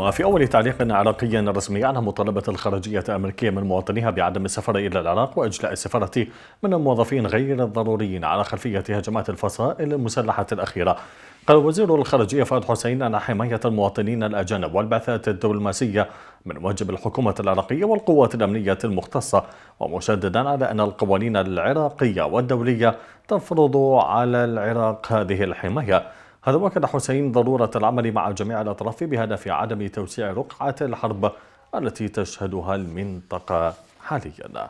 وفي أول تعليق عراقي رسمي على مطالبة الخارجية الأمريكية من مواطنيها بعدم السفر إلى العراق وإجلاء السفارة من الموظفين غير الضروريين على خلفية هجمات الفصائل المسلحة الأخيرة قال وزير الخارجية فؤاد حسين أن حماية المواطنين الأجانب والبعثات الدبلوماسية من واجب الحكومة العراقية والقوات الأمنية المختصة ومشددا على أن القوانين العراقية والدولية تفرض على العراق هذه الحماية هذا وكد حسين ضرورة العمل مع جميع الأطراف بهدف عدم توسيع رقعة الحرب التي تشهدها المنطقة حالياً